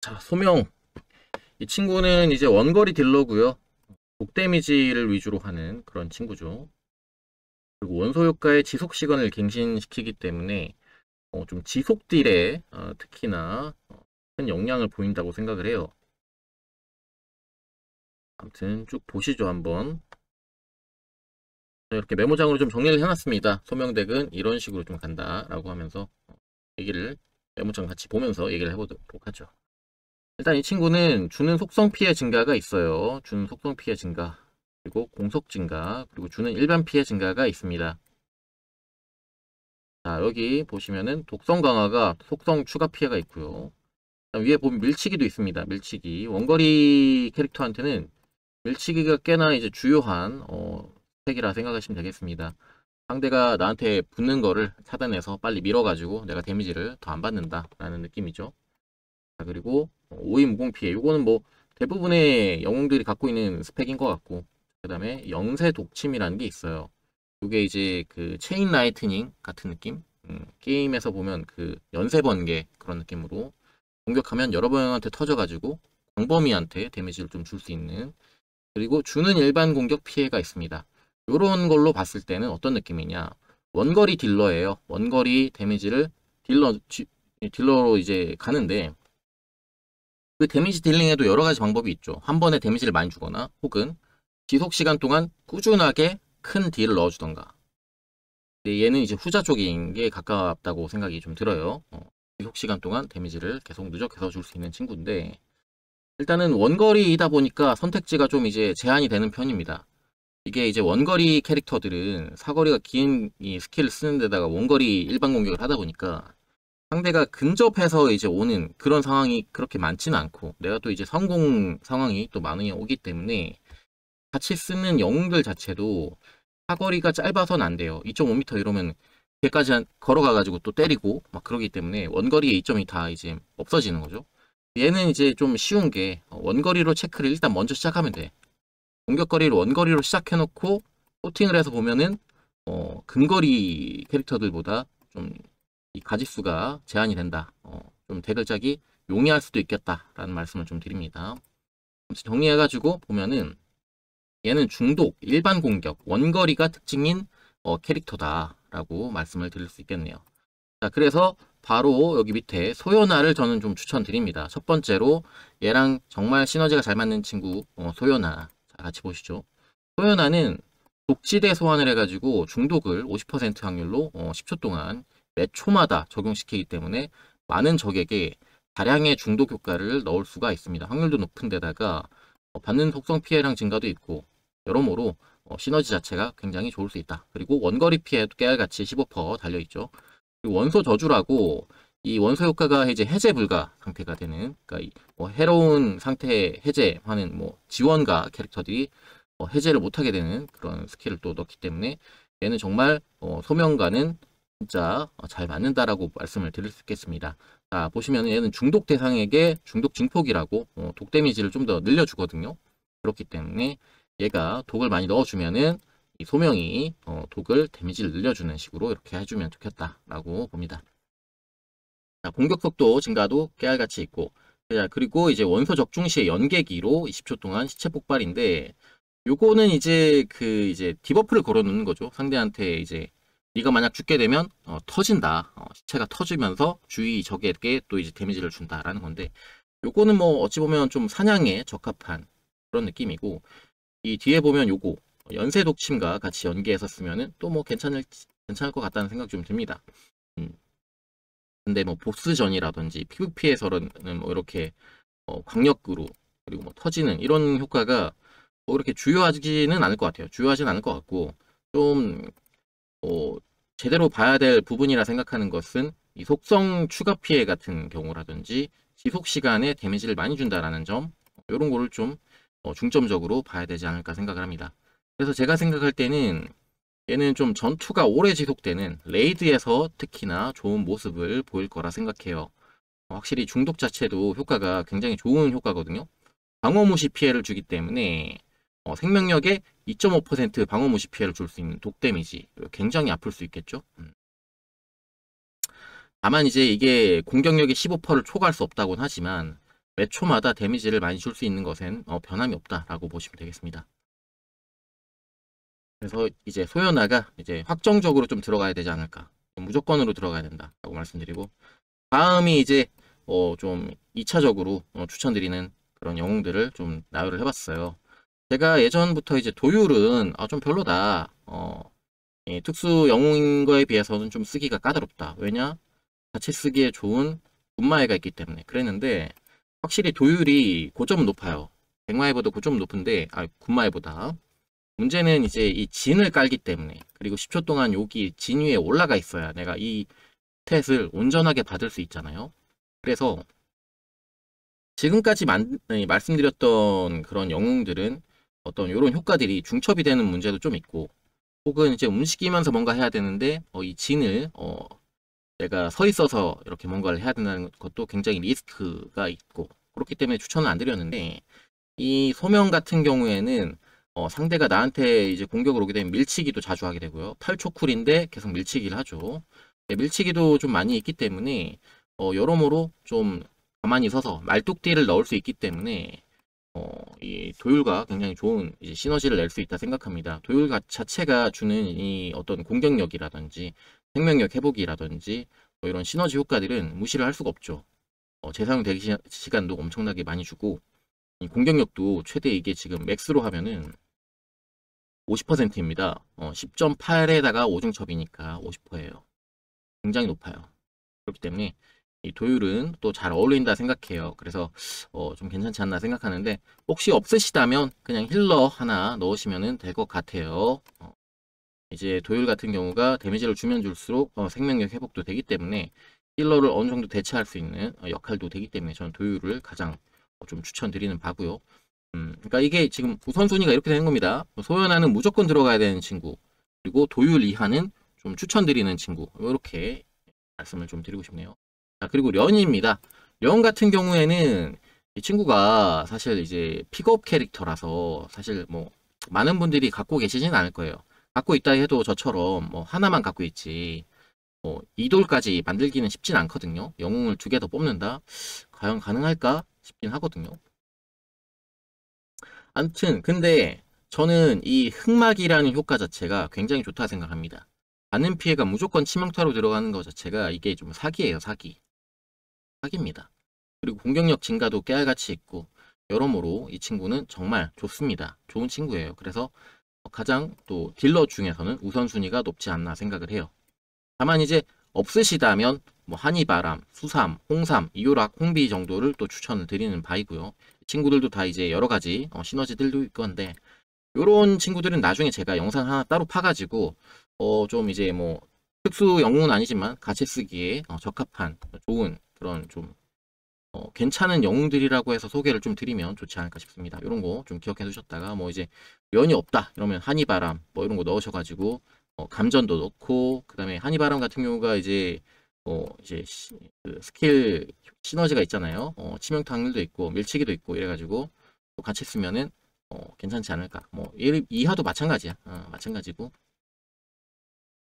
자, 소명. 이 친구는 이제 원거리 딜러고요. 독데미지를 위주로 하는 그런 친구죠. 그리고 원소 효과의 지속 시간을 갱신시키기 때문에 어, 좀 지속 딜에 어, 특히나 어, 큰 영향을 보인다고 생각을 해요. 아무튼 쭉 보시죠 한번. 이렇게 메모장으로 좀 정리를 해놨습니다. 소명덱은 이런 식으로 좀 간다라고 하면서 얘기를 메모장 같이 보면서 얘기를 해보도록 하죠. 일단 이 친구는 주는 속성 피해 증가가 있어요. 주는 속성 피해 증가, 그리고 공속 증가, 그리고 주는 일반 피해 증가가 있습니다. 자, 여기 보시면은 독성 강화가 속성 추가 피해가 있고요. 위에 보면 밀치기도 있습니다. 밀치기. 원거리 캐릭터한테는 밀치기가 꽤나 이제 주요한 어, 스택이라 생각하시면 되겠습니다. 상대가 나한테 붙는 거를 차단해서 빨리 밀어가지고 내가 데미지를 더 안 받는다라는 느낌이죠. 자, 그리고 5위 무공피해 요거는 뭐 대부분의 영웅들이 갖고 있는 스펙인 것 같고 그 다음에 영세 독침이라는 게 있어요 요게 이제 그 체인 라이트닝 같은 느낌 음, 게임에서 보면 그 연쇄 번개 그런 느낌으로 공격하면 여러 명한테 터져가지고 광범위한테 데미지를 좀 줄 수 있는 그리고 주는 일반 공격 피해가 있습니다 요런 걸로 봤을 때는 어떤 느낌이냐 원거리 딜러예요 원거리 데미지를 딜러 딜러로 이제 가는데 그 데미지 딜링에도 여러 가지 방법이 있죠. 한 번에 데미지를 많이 주거나 혹은 지속 시간 동안 꾸준하게 큰 딜을 넣어주던가. 근데 얘는 이제 후자 쪽인 게 가깝다고 생각이 좀 들어요. 어, 지속 시간 동안 데미지를 계속 누적해서 줄 수 있는 친구인데 일단은 원거리이다 보니까 선택지가 좀 이제 제한이 되는 편입니다. 이게 이제 원거리 캐릭터들은 사거리가 긴 이 스킬을 쓰는 데다가 원거리 일반 공격을 하다 보니까 상대가 근접해서 이제 오는 그런 상황이 그렇게 많지는 않고 내가 또 이제 성공 상황이 또 많이 오기 때문에 같이 쓰는 영웅들 자체도 사거리가 짧아서는 안 돼요. 2.5m 이러면 걔까지 걸어가가지고 또 때리고 막 그러기 때문에 원거리의 이점이 다 이제 없어지는 거죠. 얘는 이제 좀 쉬운 게 어, 원거리로 체크를 일단 먼저 시작하면 돼. 공격거리를 원거리로 시작해놓고 코팅을 해서 보면은 어, 근거리 캐릭터들보다 좀이 가짓수가 제한이 된다. 어, 좀 대글짝이 용이할 수도 있겠다라는 말씀을 좀 드립니다. 정리해가지고 보면은 얘는 중독, 일반 공격, 원거리가 특징인 어, 캐릭터다라고 말씀을 드릴 수 있겠네요. 자, 그래서 바로 여기 밑에 소연아를 저는 좀 추천드립니다. 첫 번째로 얘랑 정말 시너지가 잘 맞는 친구 어, 소연아 같이 보시죠. 소연아는 독지대 소환을 해가지고 중독을 50% 확률로 어, 10초 동안 매초마다 적용시키기 때문에 많은 적에게 다량의 중독 효과를 넣을 수가 있습니다. 확률도 높은 데다가 어, 받는 속성 피해량 증가도 있고 여러모로 어, 시너지 자체가 굉장히 좋을 수 있다. 그리고 원거리 피해도 깨알같이 15% 달려있죠. 원소 저주라고 이 원소 효과가 이제 해제 불가 상태가 되는 그러니까 뭐 해로운 상태 해제하는 뭐 지원가 캐릭터들이 어, 해제를 못하게 되는 그런 스킬을 또 넣기 때문에 얘는 정말 소명가는 진짜 어, 잘 맞는다라고 말씀을 드릴 수 있겠습니다. 자, 보시면 얘는 중독 대상에게 중독 증폭이라고 어, 독 데미지를 좀 더 늘려주거든요. 그렇기 때문에 얘가 독을 많이 넣어주면은 이 소명이 어, 독을 데미지를 늘려주는 식으로 이렇게 해주면 좋겠다라고 봅니다. 자, 공격 속도 증가도 깨알같이 있고 자, 그리고 이제 원소 적중 시에 연계기로 20초 동안 시체 폭발인데 요거는 이제 그 이제 디버프를 걸어놓는 거죠. 상대한테 이제 이거 만약 죽게 되면 어, 터진다. 어, 시체가 터지면서 주위 적에게 또 이제 데미지를 준다라는 건데 요거는 뭐 어찌 보면 좀 사냥에 적합한 그런 느낌이고 이 뒤에 보면 요거 연쇄 독침과 같이 연계해서 쓰면은 또 뭐 괜찮을 괜찮을 것 같다는 생각 좀 듭니다. 음. 근데 뭐 보스전이라든지 PVP에서는 뭐 이렇게 어, 강력으로 그리고 뭐 터지는 이런 효과가 뭐 이렇게 주요하지는 않을 것 같아요. 주요하지는 않을 것 같고 좀 어, 제대로 봐야 될 부분이라 생각하는 것은 이 속성 추가 피해 같은 경우라든지 지속 시간에 데미지를 많이 준다라는 점 이런 거를 좀 어, 중점적으로 봐야 되지 않을까 생각을 합니다. 그래서 제가 생각할 때는 얘는 좀 전투가 오래 지속되는 레이드에서 특히나 좋은 모습을 보일 거라 생각해요. 어, 확실히 중독 자체도 효과가 굉장히 좋은 효과거든요. 방어무시 피해를 주기 때문에 어, 생명력에2.5% 방어무시 피해를 줄 수 있는 독데미지 굉장히 아플 수 있겠죠. 음. 다만 이제 이게 공격력의 15%를 초과할 수 없다고는 하지만 매 초마다 데미지를 많이 줄 수 있는 것엔 어, 변함이 없다라고 보시면 되겠습니다. 그래서 이제 소연아가 이제 확정적으로 좀 들어가야 되지 않을까 무조건으로 들어가야 된다라고 말씀드리고 다음이 이제 어, 좀 2차적으로 어, 추천드리는 그런 영웅들을 좀 나열을 해봤어요. 제가 예전부터 이제 도율은 아, 좀 별로다. 어, 예, 특수 영웅인 거에 비해서는 좀 쓰기가 까다롭다. 왜냐? 자체 쓰기에 좋은 분마애가 있기 때문에 그랬는데 확실히 도율이 고점은 높아요. 백마애보다 고점은 높은데 아 군마애보다 문제는 이제 이 진을 깔기 때문에 그리고 10초 동안 여기 진 위에 올라가 있어야 내가 이 스탯을 온전하게 받을 수 있잖아요. 그래서 지금까지 만, 말씀드렸던 그런 영웅들은 어떤 이런 효과들이 중첩이 되는 문제도 좀 있고 혹은 이제 움직이면서 뭔가 해야 되는데 어, 이 진을 어, 내가 서 있어서 이렇게 뭔가를 해야 된다는 것도 굉장히 리스크가 있고 그렇기 때문에 추천을 안 드렸는데 이 소명 같은 경우에는 어, 상대가 나한테 이제 공격을 오게 되면 밀치기도 자주 하게 되고요 8초 쿨인데 계속 밀치기를 하죠 네, 밀치기도 좀 많이 있기 때문에 어, 여러모로 좀 가만히 서서 말뚝띠를 넣을 수 있기 때문에 어, 이 도율과 굉장히 좋은 시너지를 낼 수 있다 생각합니다. 도율 자체가 주는 이 어떤 공격력이라든지 생명력 회복이라든지 뭐 이런 시너지 효과들은 무시를 할 수가 없죠. 어, 재사용 대기 시간도 엄청나게 많이 주고 공격력도 최대 이게 지금 맥스로 하면은 50%입니다. 어, 10.8에다가 5중첩이니까 50%예요. 굉장히 높아요. 그렇기 때문에 이 도율은 또 잘 어울린다 생각해요. 그래서 어, 좀 괜찮지 않나 생각하는데 혹시 없으시다면 그냥 힐러 하나 넣으시면 될 것 같아요. 어, 이제 도율 같은 경우가 데미지를 주면 줄수록 어, 생명력 회복도 되기 때문에 힐러를 어느 정도 대체할 수 있는 어, 역할도 되기 때문에 저는 도율을 가장 어, 좀 추천드리는 바고요. 음, 그러니까 이게 지금 우선순위가 이렇게 되는 겁니다. 뭐 소연하는 무조건 들어가야 되는 친구 그리고 도율 이하는 좀 추천드리는 친구 이렇게 말씀을 좀 드리고 싶네요. 아, 그리고 련입니다. 련 같은 경우에는 이 친구가 사실 이제 픽업 캐릭터라서 사실 뭐 많은 분들이 갖고 계시진 않을 거예요. 갖고 있다 해도 저처럼 뭐 하나만 갖고 있지 뭐 이돌까지 만들기는 쉽진 않거든요. 영웅을 두 개 더 뽑는다? 과연 가능할까? 싶긴 하거든요. 암튼 근데 저는 이 흑막이라는 효과 자체가 굉장히 좋다 생각합니다. 받는 피해가 무조건 치명타로 들어가는 것 자체가 이게 좀 사기예요 사기. 사기입니다. 그리고 공격력 증가도 깨알같이 있고 여러모로 이 친구는 정말 좋습니다. 좋은 친구예요. 그래서 가장 또 딜러 중에서는 우선순위가 높지 않나 생각을 해요. 다만 이제 없으시다면 뭐 한이바람, 수삼, 홍삼, 이오락, 홍비 정도를 또 추천을 드리는 바이고요. 친구들도 다 이제 여러 가지 어, 시너지들도 있건데 요런 친구들은 나중에 제가 영상 하나 따로 파가지고 어, 좀 이제 뭐 특수 영웅은 아니지만 같이 쓰기에 어, 적합한 좋은 그런 좀 어, 괜찮은 영웅들이라고 해서 소개를 좀 드리면 좋지 않을까 싶습니다. 이런 거 좀 기억해 두셨다가 뭐 이제 면이 없다 이러면 한이바람 뭐 이런 거 넣으셔가지고 어, 감전도 넣고 그다음에 한이바람 같은 경우가 이제 어 이제 시, 그 스킬 시너지가 있잖아요. 어, 치명타 확률도 있고 밀치기도 있고 이래가지고 같이 쓰면은 어, 괜찮지 않을까. 뭐 이하도 마찬가지야. 어, 마찬가지고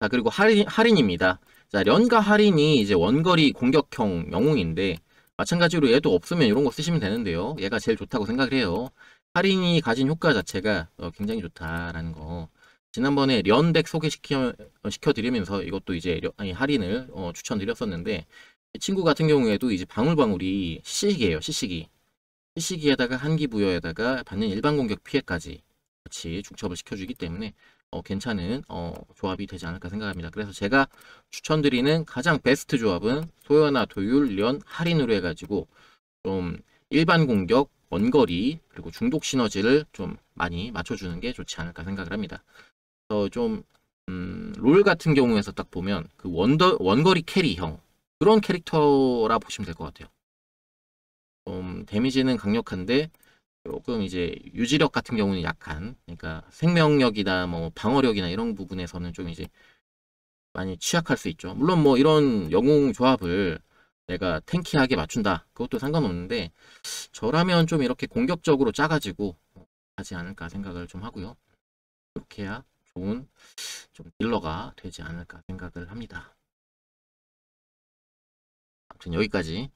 자, 아, 그리고 할인, 할인입니다. 자, 련가 할인이 이제 원거리 공격형 영웅인데, 마찬가지로 얘도 없으면 이런 거 쓰시면 되는데요. 얘가 제일 좋다고 생각을 해요. 할인이 가진 효과 자체가 어, 굉장히 좋다라는 거. 지난번에 련덱 소개시켜 어, 드리면서 이것도 이제 아니, 할인을 어, 추천드렸었는데 친구 같은 경우에도 이제 방울방울이 시식이에요 시식이 시식이에다가 한기 부여에다가 받는 일반 공격 피해까지 같이 중첩을 시켜주기 때문에 어, 괜찮은 어, 조합이 되지 않을까 생각합니다. 그래서 제가 추천드리는 가장 베스트 조합은 소연화 도율, 련 할인으로 해가지고 좀 일반 공격, 원거리, 그리고 중독 시너지를 좀 많이 맞춰주는 게 좋지 않을까 생각을 합니다. 그래서 좀, 음, 롤 같은 경우에서 딱 보면 그 원더, 원거리 캐리형, 그런 캐릭터라 보시면 될 것 같아요. 좀 데미지는 강력한데 조금 이제 유지력 같은 경우는 약한 그러니까 생명력이나 뭐 방어력이나 이런 부분에서는 좀 이제 많이 취약할 수 있죠. 물론 뭐 이런 영웅 조합을 내가 탱키하게 맞춘다. 그것도 상관없는데 저라면 좀 이렇게 공격적으로 짜가지고 하지 않을까 생각을 좀 하고요. 이렇게 해야 좋은 좀 딜러가 되지 않을까 생각을 합니다. 아무튼 여기까지